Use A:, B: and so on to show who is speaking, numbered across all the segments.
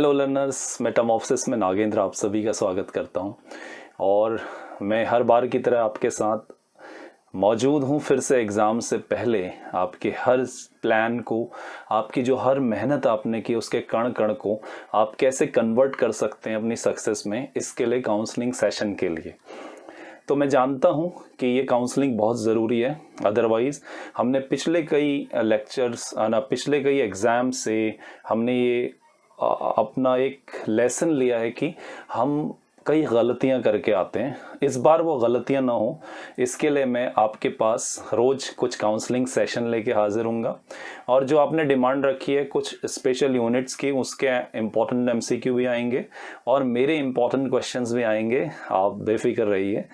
A: Hello learners मैं office में नागेंद्र आप सभी का स्वागत करता हूं और मैं हर बार की तरह आपके साथ मौजूद हूं फिर से एग्ज़ाम से पहले आपके हर प्लान को आपकी जो हर मेहनत आपने की उसके कण कण को आप कैसे कन्वर्ट कर सकते हैं अपनी सक्सेस में इसके लिए काउंसलिंग सेशन के लिए तो मैं जानता हूं कि ये काउंसलिंग बहुत ज़रूरी है अदरवाइज़ हमने पिछले कई लेक्चर्स ना पिछले कई एग्ज़ाम से हमने ये अपना एक लेसन लिया है कि हम कई गलतियां करके आते हैं इस बार वो गलतियां ना हो इसके लिए मैं आपके पास रोज़ कुछ काउंसलिंग सेशन लेके हाजिर हूँगा और जो आपने डिमांड रखी है कुछ स्पेशल यूनिट्स की उसके इम्पॉर्टेंट एम भी आएंगे और मेरे इम्पॉर्टेंट क्वेश्चन भी आएंगे आप बेफिक्र रहिए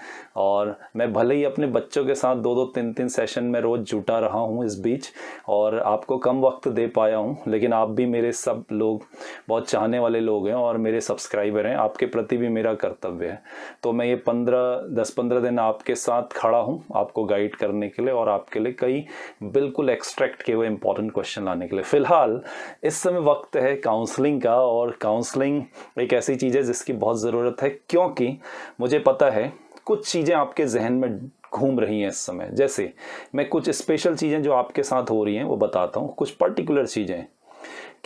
A: और मैं भले ही अपने बच्चों के साथ दो दो तीन तीन सेशन में रोज़ जुटा रहा हूँ इस बीच और आपको कम वक्त दे पाया हूँ लेकिन आप भी मेरे सब लोग बहुत चाहने वाले लोग हैं और मेरे सब्सक्राइबर हैं आपके प्रति भी मेरा कर्तव्य है तो मैं ये पंद्रह दस पंद्रह दिन आपके साथ खड़ा हूँ आपको गाइड करने के लिए और आपके लिए कई बिल्कुल एक्सट्रैक्ट किए हुए इंपॉर्टेंट क्वेश्चन लाने के लिए फ़िलहाल इस समय वक्त है काउंसलिंग का और काउंसलिंग एक ऐसी चीज़ है जिसकी बहुत ज़रूरत है क्योंकि मुझे पता है कुछ चीज़ें आपके जहन में घूम रही हैं इस समय जैसे मैं कुछ स्पेशल चीज़ें जो आपके साथ हो रही हैं वो बताता हूँ कुछ पर्टिकुलर चीज़ें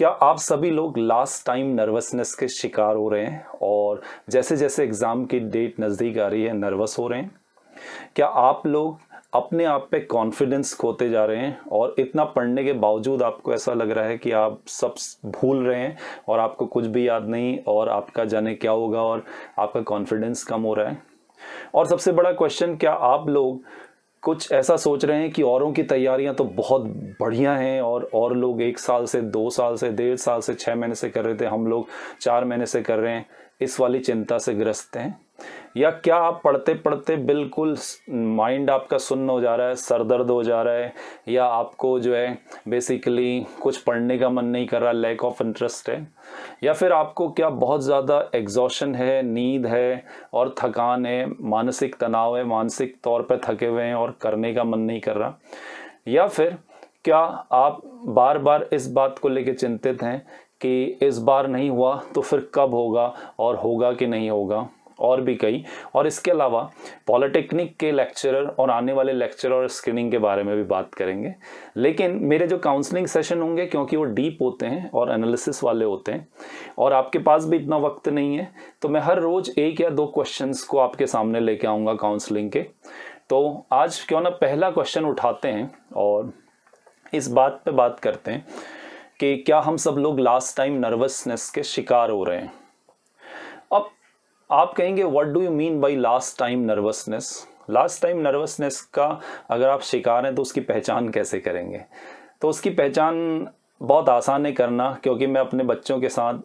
A: क्या आप सभी लोग लास्ट टाइम नर्वसनेस के शिकार हो रहे हैं और जैसे जैसे एग्ज़ाम की डेट नज़दीक आ रही है नर्वस हो रहे हैं क्या आप लोग अपने आप पे कॉन्फिडेंस खोते जा रहे हैं और इतना पढ़ने के बावजूद आपको ऐसा लग रहा है कि आप सब भूल रहे हैं और आपको कुछ भी याद नहीं और आपका जाने क्या होगा और आपका कॉन्फिडेंस कम हो रहा है और सबसे बड़ा क्वेश्चन क्या आप लोग कुछ ऐसा सोच रहे हैं कि औरों की तैयारियां तो बहुत बढ़िया हैं और और लोग एक साल से दो साल से डेढ़ साल से छः महीने से कर रहे थे हम लोग चार महीने से कर रहे हैं इस वाली चिंता से ग्रस्त हैं या क्या आप पढ़ते पढ़ते बिल्कुल माइंड आपका सुन्न हो जा रहा है सर दर्द हो जा रहा है या आपको जो है बेसिकली कुछ पढ़ने का मन नहीं कर रहा लैक ऑफ इंटरेस्ट है या फिर आपको क्या बहुत ज़्यादा एग्जॉशन है नींद है और थकान है मानसिक तनाव है मानसिक तौर पर थके हुए हैं और करने का मन नहीं कर रहा या फिर क्या आप बार बार इस बात को लेकर चिंतित हैं कि इस बार नहीं हुआ तो फिर कब होगा और होगा कि नहीं होगा और भी कई और इसके अलावा पॉलिटेक्निक के लेक्चरर और आने वाले लेक्चरर और स्क्रीनिंग के बारे में भी बात करेंगे लेकिन मेरे जो काउंसलिंग सेशन होंगे क्योंकि वो डीप होते हैं और एनालिसिस वाले होते हैं और आपके पास भी इतना वक्त नहीं है तो मैं हर रोज़ एक या दो क्वेश्चन को आपके सामने लेके आऊँगा काउंसलिंग के तो आज क्यों ना पहला क्वेश्चन उठाते हैं और इस बात पे बात करते हैं कि क्या हम सब लोग लास्ट टाइम नर्वसनेस के शिकार हो रहे हैं आप कहेंगे what do you mean by last time nervousness last time nervousness का अगर आप शिकार हैं तो उसकी पहचान कैसे करेंगे तो उसकी पहचान बहुत आसान है करना क्योंकि मैं अपने बच्चों के साथ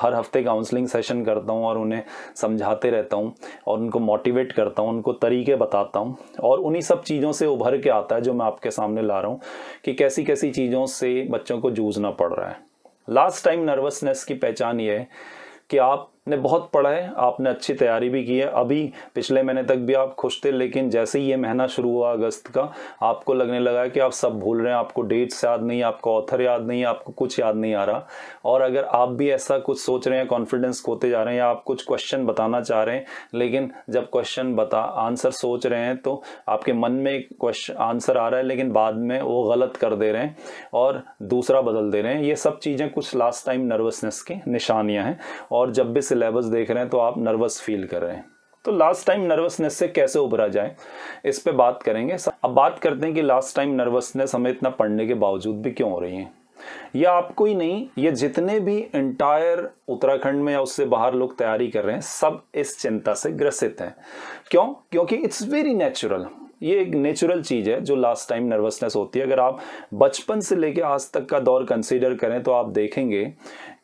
A: हर हफ्ते काउंसलिंग सेशन करता हूँ और उन्हें समझाते रहता हूँ और उनको मोटिवेट करता हूँ उनको तरीके बताता हूँ और उन्हीं सब चीज़ों से उभर के आता है जो मैं आपके सामने ला रहा हूँ कि कैसी कैसी चीज़ों से बच्चों को जूझना पड़ रहा है लास्ट टाइम नर्वसनेस की पहचान ये है कि आप ने बहुत पढ़ा है आपने अच्छी तैयारी भी की है अभी पिछले महीने तक भी आप खुश थे लेकिन जैसे ही ये महीना शुरू हुआ अगस्त का आपको लगने लगा है कि आप सब भूल रहे हैं आपको डेट्स याद नहीं आपको ऑथर याद नहीं आपको कुछ याद नहीं आ रहा और अगर आप भी ऐसा कुछ सोच रहे हैं कॉन्फिडेंस खोते जा रहे हैं या आप कुछ क्वेश्चन बताना चाह रहे हैं लेकिन जब क्वेश्चन बता आंसर सोच रहे हैं तो आपके मन में क्वेश्चन आंसर आ रहा है लेकिन बाद में वो गलत कर दे रहे हैं और दूसरा बदल दे रहे हैं ये सब चीज़ें कुछ लास्ट टाइम नर्वसनेस की निशानियाँ हैं और जब भी सिलेबस देख रहे हैं तो आप नर्वस फील कर रहे हैं तो लास्ट टाइम नर्वसनेस से कैसे उभरा जाए इस पर बात करेंगे अब बात करते हैं कि लास्ट टाइम नर्वसनेस हमें इतना पढ़ने के बावजूद भी क्यों हो रही है या आपको ही नहीं ये जितने भी इंटायर उत्तराखंड में या उससे बाहर लोग तैयारी कर रहे हैं सब इस चिंता से ग्रसित हैं क्यों क्योंकि इट्स वेरी नेचुरल ये एक नेचुरल चीज़ है जो लास्ट टाइम नर्वसनेस होती है अगर आप बचपन से लेके आज तक का दौर कंसीडर करें तो आप देखेंगे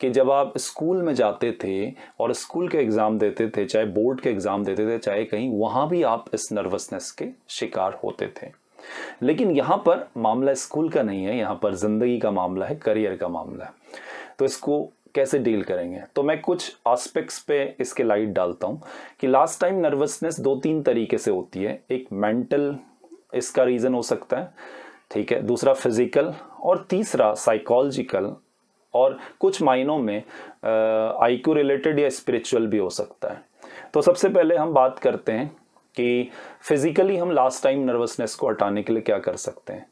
A: कि जब आप स्कूल में जाते थे और स्कूल के एग्ज़ाम देते थे चाहे बोर्ड के एग्ज़ाम देते थे चाहे कहीं वहाँ भी आप इस नर्वसनेस के शिकार होते थे लेकिन यहाँ पर मामला स्कूल का नहीं है यहाँ पर ज़िंदगी का मामला है करियर का मामला है तो इसको कैसे डील करेंगे तो मैं कुछ आस्पेक्ट्स पे इसके लाइट डालता हूँ कि लास्ट टाइम नर्वसनेस दो तीन तरीके से होती है एक मेंटल इसका रीज़न हो सकता है ठीक है दूसरा फिजिकल और तीसरा साइकोलॉजिकल और कुछ मायनों में आई क्यू रिलेटेड या स्पिरिचुअल भी हो सकता है तो सबसे पहले हम बात करते हैं कि फिज़िकली हम लास्ट टाइम नर्वसनेस को हटाने के लिए क्या कर सकते हैं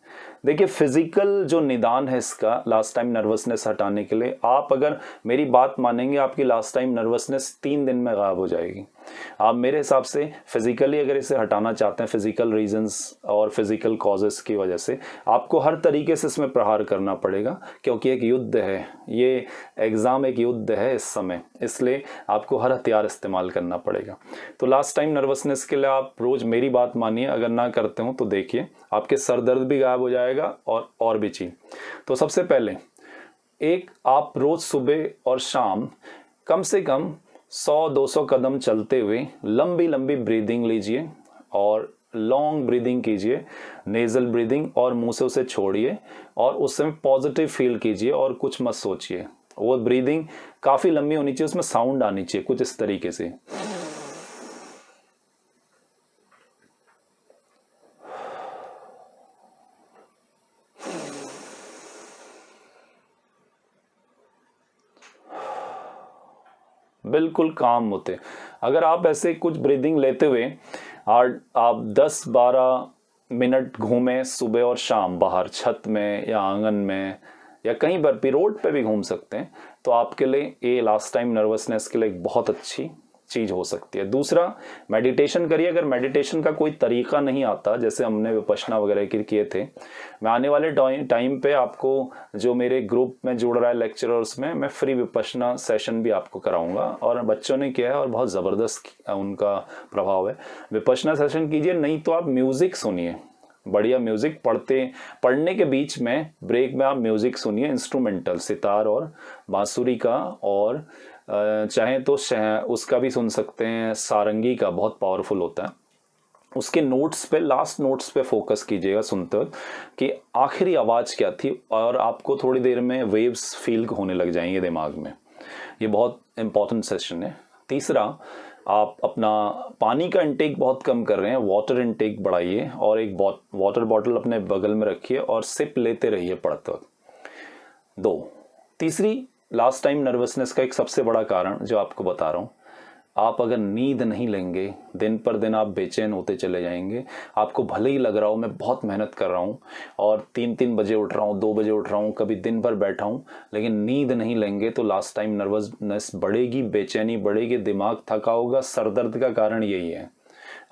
A: देखिए फिजिकल जो निदान है इसका लास्ट टाइम नर्वसनेस हटाने के लिए आप अगर मेरी बात मानेंगे आपकी लास्ट टाइम नर्वसनेस तीन दिन में गायब हो जाएगी आप मेरे हिसाब से फिजिकली अगर इसे हटाना चाहते हैं फिजिकल रीजंस और फिजिकल कॉजेस की वजह से आपको हर तरीके से इसमें प्रहार करना पड़ेगा क्योंकि एक युद्ध है ये एग्ज़ाम एक युद्ध है इस समय इसलिए आपको हर हथियार इस्तेमाल करना पड़ेगा तो लास्ट टाइम नर्वसनेस के लिए आप रोज़ मेरी बात मानिए अगर ना करते हो तो देखिए आपके सर दर्द भी गायब हो जाएगा जाएगा और और भी चीज तो सबसे पहले एक आप रोज़ सुबह और शाम कम से कम 100-200 कदम चलते हुए लंबी लंबी ब्रीदिंग लीजिए और लॉन्ग ब्रीदिंग कीजिए नेजल ब्रीदिंग और मुंह से उसे छोड़िए और उस समय पॉजिटिव फील कीजिए और कुछ मत सोचिए वो ब्रीदिंग काफ़ी लंबी होनी चाहिए उसमें साउंड आनी चाहिए कुछ इस तरीके से बिल्कुल काम होते अगर आप ऐसे कुछ ब्रीदिंग लेते हुए और आप 10-12 मिनट घूमें सुबह और शाम बाहर छत में या आंगन में या कहीं पर भी रोड पे भी घूम सकते हैं तो आपके लिए ए लास्ट टाइम नर्वसनेस के लिए एक बहुत अच्छी चीज़ हो सकती है दूसरा मेडिटेशन करिए अगर मेडिटेशन का कोई तरीका नहीं आता जैसे हमने विपशना वगैरह के किए थे मैं आने वाले टाइम पे आपको जो मेरे ग्रुप में जुड़ रहा है लेक्चरर्स में मैं फ्री विपशना सेशन भी आपको कराऊंगा और बच्चों ने किया है और बहुत ज़बरदस्त उनका प्रभाव है विपशना सेशन कीजिए नहीं तो आप म्यूज़िक सुनिए बढ़िया म्यूज़िक पढ़ते पढ़ने के बीच में ब्रेक में आप म्यूज़िक सुनिए इंस्ट्रूमेंटल सितार और बांसुरी का और चाहें तो उसका भी सुन सकते हैं सारंगी का बहुत पावरफुल होता है उसके नोट्स पे लास्ट नोट्स पे फोकस कीजिएगा सुनते वक्त कि आखिरी आवाज़ क्या थी और आपको थोड़ी देर में वेव्स फील होने लग जाएंगे दिमाग में ये बहुत इम्पॉर्टेंट सेशन है तीसरा आप अपना पानी का इंटेक बहुत कम कर रहे हैं वाटर इंटेक बढ़ाइए और एक बॉ वाटर बॉटल अपने बगल में रखिए और सिप लेते रहिए पढ़ते वक्त दो तीसरी लास्ट टाइम नर्वसनेस का एक सबसे बड़ा कारण जो आपको बता रहा हूँ आप अगर नींद नहीं लेंगे दिन पर दिन आप बेचैन होते चले जाएंगे आपको भले ही लग रहा हो मैं बहुत मेहनत कर रहा हूँ और तीन तीन बजे उठ रहा हूँ दो बजे उठ रहा हूँ कभी दिन भर बैठा हूँ लेकिन नींद नहीं लेंगे तो लास्ट टाइम नर्वसनेस बढ़ेगी बेचैनी बढ़ेगी दिमाग थका होगा सर दर्द का कारण यही है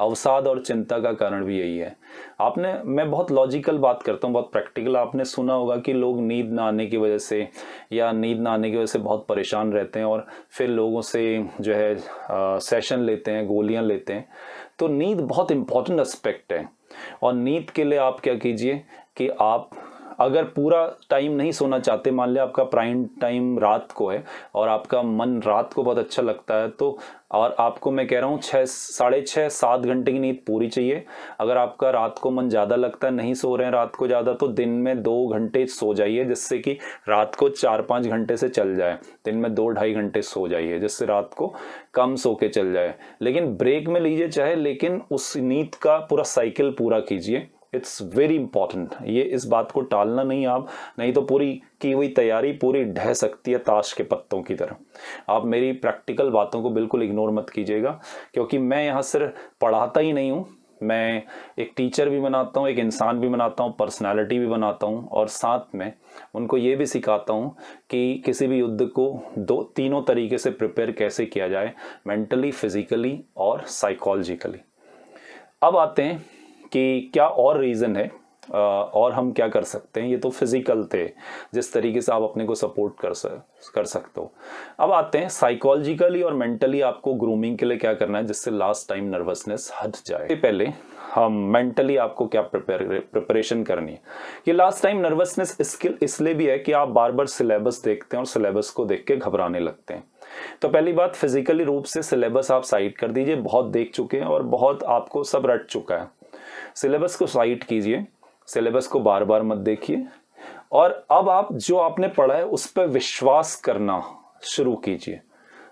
A: अवसाद और चिंता का कारण भी यही है आपने मैं बहुत लॉजिकल बात करता हूँ बहुत प्रैक्टिकल आपने सुना होगा कि लोग नींद ना आने की वजह से या नींद ना आने की वजह से बहुत परेशान रहते हैं और फिर लोगों से जो है आ, सेशन लेते हैं गोलियाँ लेते हैं तो नींद बहुत इंपॉर्टेंट एस्पेक्ट है और नींद के लिए आप क्या कीजिए कि आप अगर पूरा टाइम नहीं सोना चाहते मान लिया आपका प्राइम टाइम रात को है और आपका मन रात को बहुत अच्छा लगता है तो और आपको मैं कह रहा हूँ छः साढ़े छः सात घंटे की नींद पूरी चाहिए अगर आपका रात को मन ज़्यादा लगता है नहीं सो रहे हैं रात को ज़्यादा तो दिन में दो घंटे सो जाइए जिससे कि रात को चार पाँच घंटे से चल जाए दिन में दो ढाई घंटे सो जाइए जिससे रात को कम सो के चल जाए लेकिन ब्रेक में लीजिए चाहे लेकिन उस नींद का पूरा साइकिल पूरा कीजिए इट्स वेरी इंपॉर्टेंट ये इस बात को टालना नहीं आप नहीं तो पूरी की हुई तैयारी पूरी ढह सकती है ताश के पत्तों की तरह आप मेरी प्रैक्टिकल बातों को बिल्कुल इग्नोर मत कीजिएगा क्योंकि मैं यहाँ सिर्फ पढ़ाता ही नहीं हूँ मैं एक टीचर भी बनाता हूँ एक इंसान भी बनाता हूँ पर्सनैलिटी भी बनाता हूँ और साथ में उनको ये भी सिखाता हूँ कि किसी भी युद्ध को दो तीनों तरीके से प्रिपेयर कैसे किया जाए मेंटली फिजिकली और साइकोलॉजिकली अब आते हैं कि क्या और रीज़न है और हम क्या कर सकते हैं ये तो फिज़िकल थे जिस तरीके से आप अपने को सपोर्ट कर सक कर सकते हो अब आते हैं साइकोलॉजिकली और मेंटली आपको ग्रूमिंग के लिए क्या करना है जिससे लास्ट टाइम नर्वसनेस हट जाए पहले हम मेंटली आपको क्या प्रिपरेशन करनी है ये लास्ट टाइम नर्वसनेस स्किल इसलिए भी है कि आप बार बार सिलेबस देखते हैं और सिलेबस को देख के घबराने लगते हैं तो पहली बात फिजिकली रूप से सिलेबस आप साइड कर दीजिए बहुत देख चुके हैं और बहुत आपको सब रट चुका है सिलेबस को साइट कीजिए सिलेबस को बार बार मत देखिए और अब आप जो आपने पढ़ा है उस पर विश्वास करना शुरू कीजिए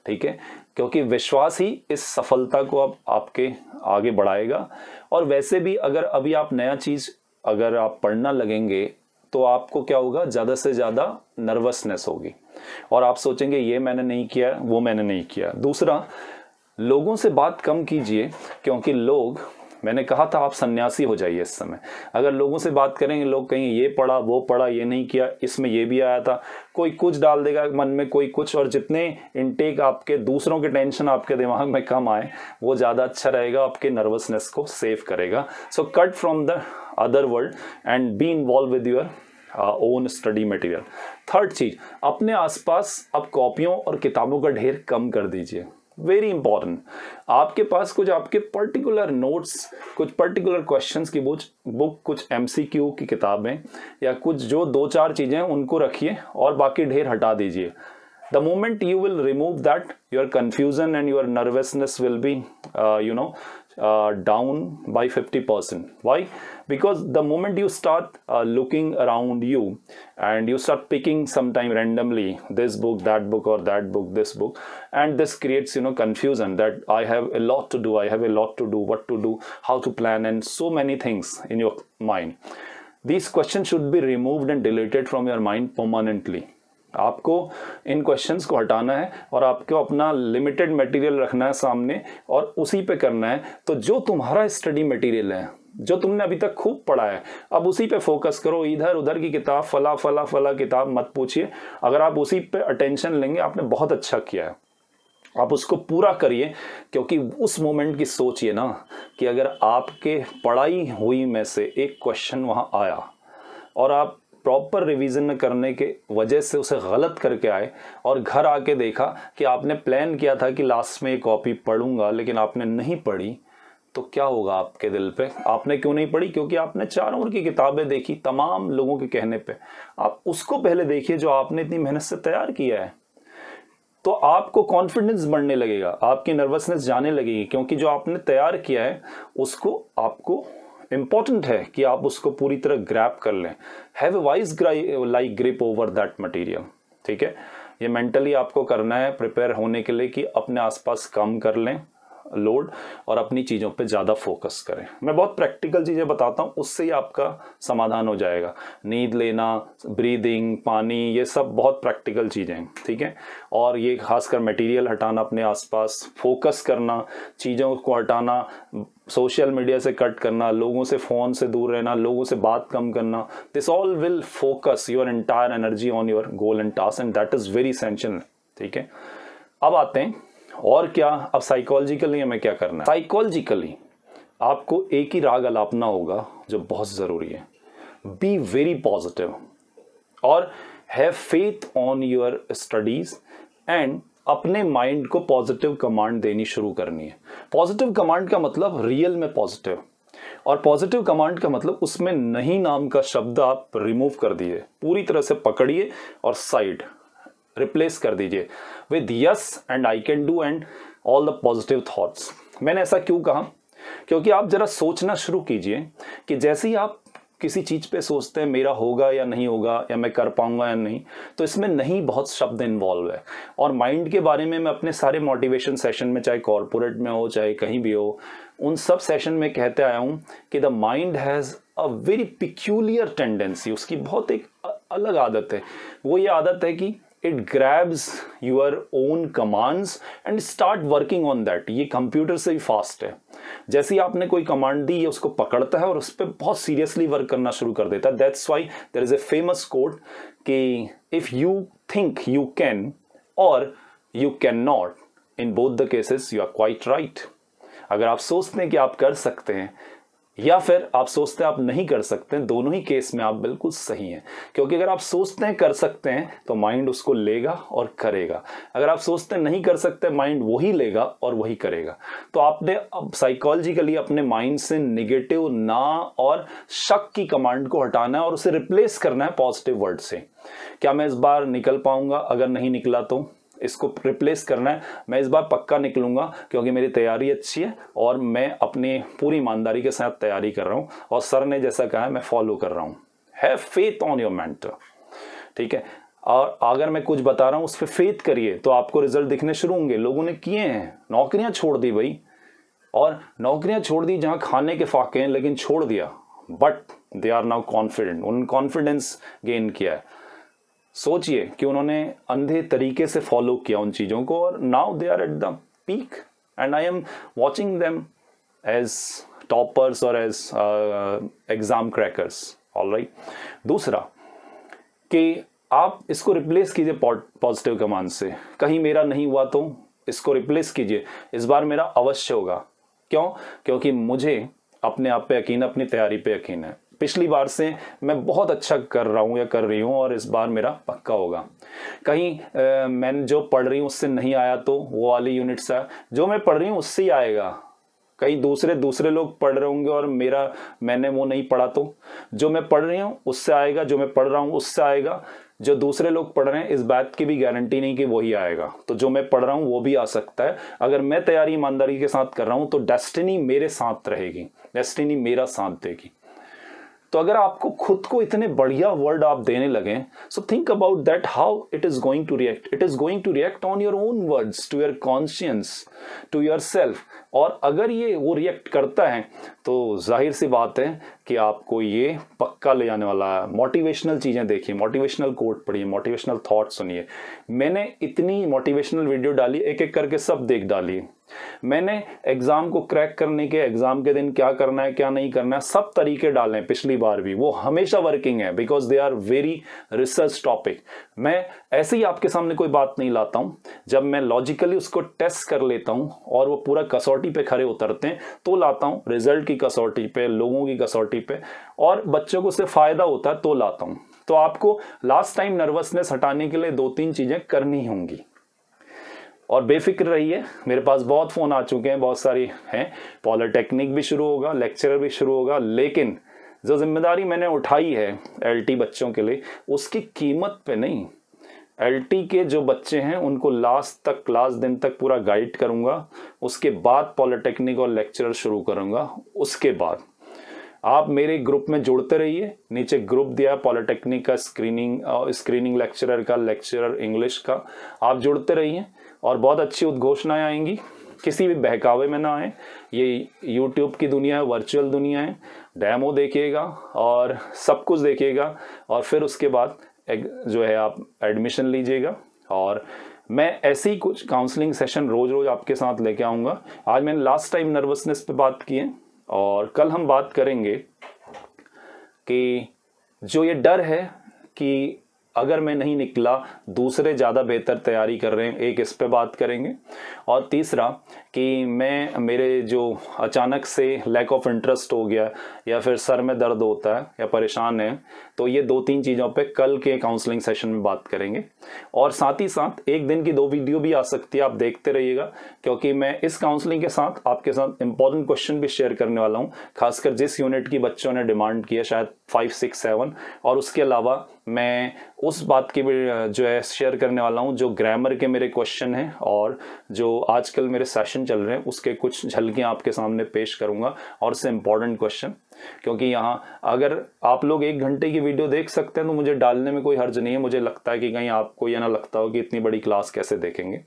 A: ठीक है क्योंकि विश्वास ही इस सफलता को अब आपके आगे बढ़ाएगा और वैसे भी अगर अभी आप नया चीज़ अगर आप पढ़ना लगेंगे तो आपको क्या होगा ज़्यादा से ज़्यादा नर्वसनेस होगी और आप सोचेंगे ये मैंने नहीं किया वो मैंने नहीं किया दूसरा लोगों से बात कम कीजिए क्योंकि लोग मैंने कहा था आप सन्यासी हो जाइए इस समय अगर लोगों से बात करेंगे लोग कहीं ये पढ़ा वो पढ़ा ये नहीं किया इसमें ये भी आया था कोई कुछ डाल देगा मन में कोई कुछ और जितने इनटेक आपके दूसरों के टेंशन आपके दिमाग में कम आए वो ज़्यादा अच्छा रहेगा आपके नर्वसनेस को सेव करेगा so cut from the other world and be involve with your own study material third चीज़ अपने आसपास आप कॉपियों और किताबों का ढेर कम कर दीजिए वेरी इंपॉर्टेंट आपके पास कुछ आपके पर्टिकुलर नोट्स कुछ पर्टिकुलर क्वेश्चंस की बुक बुक कुछ एमसीक्यू की किताबें या कुछ जो दो चार चीज़ें उनको रखिए और बाकी ढेर हटा दीजिए the moment you will remove that your confusion and your nervousness will be you know Uh, down by 50%. Why? Because the moment you start uh, looking around you and you start picking sometime randomly this book, that book or that book, this book and this creates you know confusion that I have a lot to do, I have a lot to do, what to do, how to plan and so many things in your mind. These questions should be removed and deleted from your mind permanently आपको इन questions को हटाना है और आपको अपना limited material रखना है सामने और उसी पे करना है तो जो तुम्हारा स्टडी मटेरियल है जो तुमने अभी तक खूब पढ़ा है अब उसी पे फोकस करो इधर उधर की किताब फला फला फला किताब मत पूछिए अगर आप उसी पे अटेंशन लेंगे आपने बहुत अच्छा किया है आप उसको पूरा करिए क्योंकि उस मोमेंट की सोचिए ना कि अगर आपके पढ़ाई हुई में से एक क्वेश्चन वहाँ आया और आप प्रॉपर रिवीजन न करने के वजह से उसे गलत करके आए और घर आके देखा कि आपने प्लान किया था कि लास्ट में ये कॉपी पढ़ूंगा लेकिन आपने नहीं पढ़ी तो क्या होगा आपके दिल पे आपने क्यों नहीं पढ़ी क्योंकि आपने चार उम्र की किताबें देखी तमाम लोगों के कहने पे आप उसको पहले देखिए जो आपने इतनी मेहनत से तैयार किया है तो आपको कॉन्फिडेंस बढ़ने लगेगा आपकी नर्वसनेस जाने लगेगी क्योंकि जो आपने तैयार किया है उसको आपको इंपॉर्टेंट है कि आप उसको पूरी तरह ग्रैप कर लें have wise like grip over that material ठीक है ये मेंटली आपको करना है प्रिपेयर होने के लिए कि अपने आसपास काम कर लें लोड और अपनी चीज़ों पे ज़्यादा फोकस करें मैं बहुत प्रैक्टिकल चीज़ें बताता हूँ उससे ही आपका समाधान हो जाएगा नींद लेना ब्रीदिंग पानी ये सब बहुत प्रैक्टिकल चीज़ें हैं ठीक है और ये खासकर मटेरियल हटाना अपने आसपास फोकस करना चीज़ों को हटाना सोशल मीडिया से कट करना लोगों से फ़ोन से दूर रहना लोगों से बात कम करना this all will focus your entire energy on your goal and task and that is very essential ठीक है अब आते हैं और क्या अब साइकोलॉजिकली हमें क्या करना है साइकोलॉजिकली आपको एक ही राग अलापना होगा जो बहुत ज़रूरी है बी वेरी पॉजिटिव और have faith on your studies and अपने माइंड को पॉजिटिव कमांड देनी शुरू करनी है पॉजिटिव कमांड का मतलब रियल में पॉजिटिव और पॉजिटिव कमांड का मतलब उसमें नहीं नाम का शब्द आप रिमूव कर दिए पूरी तरह से पकड़िए और साइड रिप्लेस कर दीजिए with yes and I can do and all the positive thoughts मैंने ऐसा क्यों कहा क्योंकि आप जरा सोचना शुरू कीजिए कि जैसे ही आप किसी चीज़ पे सोचते हैं मेरा होगा या नहीं होगा या मैं कर पाऊंगा या नहीं तो इसमें नहीं बहुत शब्द इन्वॉल्व है और माइंड के बारे में मैं अपने सारे मोटिवेशन सेशन में चाहे कॉरपोरेट में हो चाहे कहीं भी हो उन सब सेशन में कहते आया हूँ कि the mind has a very peculiar tendency उसकी बहुत एक अलग आदत है वो ये आदत है कि it grabs your own commands and start working on that ये कंप्यूटर से भी फास्ट है जैसे ही आपने कोई कमांड दी ये उसको पकड़ता है और उस पर बहुत सीरियसली वर्क करना शुरू कर देता है that's why there is a famous quote कि if you think you can और you can not in both the cases you are quite right अगर आप सोचते हैं कि आप कर सकते हैं या फिर आप सोचते हैं आप नहीं कर सकते दोनों ही केस में आप बिल्कुल सही हैं क्योंकि अगर आप सोचते हैं कर सकते हैं तो माइंड उसको लेगा और करेगा अगर आप सोचते नहीं कर सकते माइंड वही लेगा और वही करेगा तो आपने अब साइकोलॉजिकली अपने माइंड से निगेटिव ना और शक की कमांड को हटाना है और उसे रिप्लेस करना है पॉजिटिव वर्ड से क्या मैं इस बार निकल पाऊंगा अगर नहीं निकला तो इसको रिप्लेस करना है मैं इस बार पक्का निकलूंगा क्योंकि मेरी तैयारी अच्छी है और मैं अपनी पूरी ईमानदारी के साथ तैयारी कर रहा हूँ और सर ने जैसा कहा है मैं फॉलो कर रहा हूँ have faith on your mentor ठीक है और अगर मैं कुछ बता रहा हूँ उस पर फेथ करिए तो आपको रिजल्ट दिखने शुरू होंगे लोगों ने किए हैं नौकरियाँ छोड़ दी भाई और नौकरियाँ छोड़ दी जहाँ खाने के फाके हैं लेकिन छोड़ दिया but they are now confident उन कॉन्फिडेंस गेन किया है सोचिए कि उन्होंने अंधे तरीके से फॉलो किया उन चीज़ों को और now they are at the peak and I am watching them as toppers और as exam crackers all right दूसरा कि आप इसको रिप्लेस कीजिए पॉजिटिव कमांड से कहीं मेरा नहीं हुआ तो इसको रिप्लेस कीजिए इस बार मेरा अवश्य होगा क्यों क्योंकि मुझे अपने आप पे यकीन अपनी तैयारी पे यकीन है पिछली बार से मैं बहुत अच्छा कर रहा हूँ या कर रही हूँ और इस बार मेरा पक्का होगा कहीं मैंने मैं जो पढ़ रही हूँ उससे नहीं आया तो वो वाली यूनिट्स है जो मैं पढ़ रही हूँ उससे ही आएगा कहीं दूसरे दूसरे लोग पढ़ रहे होंगे और मेरा मैंने वो नहीं पढ़ा तो जो मैं पढ़ रही हूँ उससे आएगा जो मैं पढ़ रहा हूँ उससे आएगा जो दूसरे लोग पढ़ रहे हैं इस बात की भी गारंटी नहीं कि वही आएगा तो जो मैं पढ़ रहा हूँ वो भी आ सकता है अगर मैं तैयारी ईमानदारी के साथ कर रहा हूँ तो डेस्टिनी मेरे साथ रहेगी डेस्टिनी मेरा साथ देगी तो अगर आपको खुद को इतने बढ़िया वर्ड आप देने लगे so think about that how it is going to react it is going to react on your own words to your conscience to yourself और अगर ये वो रिएक्ट करता है तो जाहिर सी बात है कि आपको ये पक्का ले जाने वाला है मोटिवेशनल चीज़ें देखिए मोटिवेशनल कोट पढ़िए मोटिवेशनल थॉट सुनिए मैंने इतनी मोटिवेशनल वीडियो डाली एक एक करके सब देख डाली मैंने एग्ज़ाम को क्रैक करने के एग्ज़ाम के दिन क्या करना है क्या नहीं करना है सब तरीके डाले पिछली बार भी वो हमेशा वर्किंग है because they are very research topic मैं ऐसे ही आपके सामने कोई बात नहीं लाता हूँ जब मैं लॉजिकली उसको टेस्ट कर लेता हूँ और वो पूरा कसौटी पे खड़े उतरते हैं तो लाता हूँ रिजल्ट की कसौटी पे लोगों की कसौटी पे और बच्चों को उससे फ़ायदा होता है तो लाता हूँ तो आपको लास्ट टाइम नर्वसनेस हटाने के लिए दो तीन चीज़ें करनी होंगी और बेफिक्र रहिए मेरे पास बहुत फ़ोन आ चुके हैं बहुत सारी हैं पॉलिटेक्निक भी शुरू होगा लेक्चर भी शुरू होगा लेकिन जो जिम्मेदारी मैंने उठाई है एलटी बच्चों के लिए उसकी कीमत पे नहीं एलटी के जो बच्चे हैं उनको लास्ट तक लास्ट दिन तक पूरा गाइड करूंगा उसके बाद पॉलिटेक्निक और लेक्चरर शुरू करूंगा उसके बाद आप मेरे ग्रुप में जुड़ते रहिए नीचे ग्रुप दिया पॉलिटेक्निक का स्क्रीनिंग स्क्रीनिंग लेक्चरर का लेक्चरर इंग्लिश का आप जुड़ते रहिए और बहुत अच्छी उद्घोषणाएँ आएंगी किसी भी बहकावे में ना आए ये यूट्यूब की दुनिया है वर्चुअल दुनिया है डैमो देखिएगा और सब कुछ देखिएगा और फिर उसके बाद जो है आप एडमिशन लीजिएगा और मैं ऐसे ही कुछ काउंसलिंग सेशन रोज रोज आपके साथ लेके आऊँगा आज मैंने लास्ट टाइम नर्वसनेस पे बात की है और कल हम बात करेंगे कि जो ये डर है कि अगर मैं नहीं निकला दूसरे ज़्यादा बेहतर तैयारी कर रहे हैं एक इस पे बात करेंगे और तीसरा कि मैं मेरे जो अचानक से लैक ऑफ इंटरेस्ट हो गया या फिर सर में दर्द होता है या परेशान है तो ये दो तीन चीज़ों पे कल के काउंसलिंग सेशन में बात करेंगे और साथ ही साथ एक दिन की दो वीडियो भी आ सकती है आप देखते रहिएगा क्योंकि मैं इस काउंसलिंग के साथ आपके साथ इंपॉर्टेंट क्वेश्चन भी शेयर करने वाला हूँ खासकर जिस यूनिट की बच्चों ने डिमांड किया शायद फाइव सिक्स सेवन और उसके अलावा मैं उस बात की भी जो है शेयर करने वाला हूँ जो ग्रामर के मेरे क्वेश्चन हैं और जो आजकल मेरे सेशन चल रहे हैं उसके कुछ झलकियाँ आपके सामने पेश करूँगा और उससे इम्पॉर्टेंट क्वेश्चन क्योंकि यहाँ अगर आप लोग एक घंटे की वीडियो देख सकते हैं तो मुझे डालने में कोई हर्ज नहीं है मुझे लगता है कि कहीं आपको यह ना लगता हो कि इतनी बड़ी क्लास कैसे देखेंगे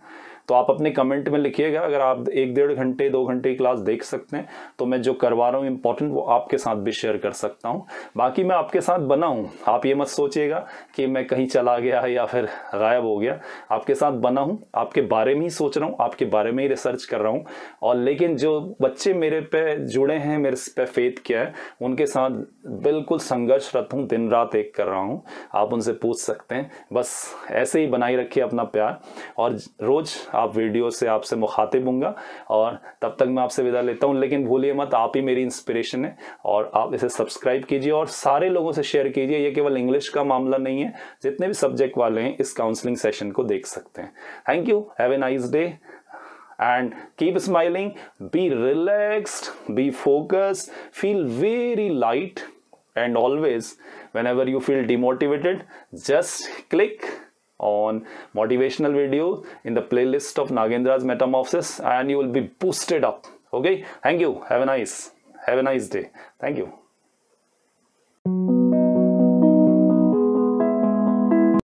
A: तो आप अपने कमेंट में लिखिएगा अगर आप एक डेढ़ घंटे दो घंटे की क्लास देख सकते हैं तो मैं जो करवा रहा हूँ इंपॉर्टेंट वो आपके साथ भी शेयर कर सकता हूँ बाकी मैं आपके साथ बना हूँ आप ये मत सोचिएगा कि मैं कहीं चला गया या फिर गायब हो गया आपके साथ बना हूँ आपके बारे में ही सोच रहा हूँ आपके बारे में ही रिसर्च कर रहा हूँ और लेकिन जो बच्चे मेरे पे जुड़े हैं मेरे पे फेथ किया है उनके साथ बिल्कुल संघर्षरत हूँ दिन रात एक कर रहा हूँ आप उनसे पूछ सकते हैं बस ऐसे ही बनाए रखिए अपना प्यार और रोज़ आप वीडियो से आपसे मुखातिब हूँगा और तब तक मैं आपसे विदा लेता हूँ लेकिन भूलिए मत आप ही मेरी इंस्पिरेशन है और आप इसे सब्सक्राइब कीजिए और सारे लोगों से शेयर कीजिए ये केवल इंग्लिश का मामला नहीं है जितने भी सब्जेक्ट वाले हैं इस काउंसलिंग सेशन को देख सकते हैं thank you have a nice day and keep smiling be relaxed be focused feel very light and always whenever you feel demotivated just click on motivational video in the playlist of Nagendra's Metamorphosis and you will be boosted up okay thank you have a nice have a nice day thank you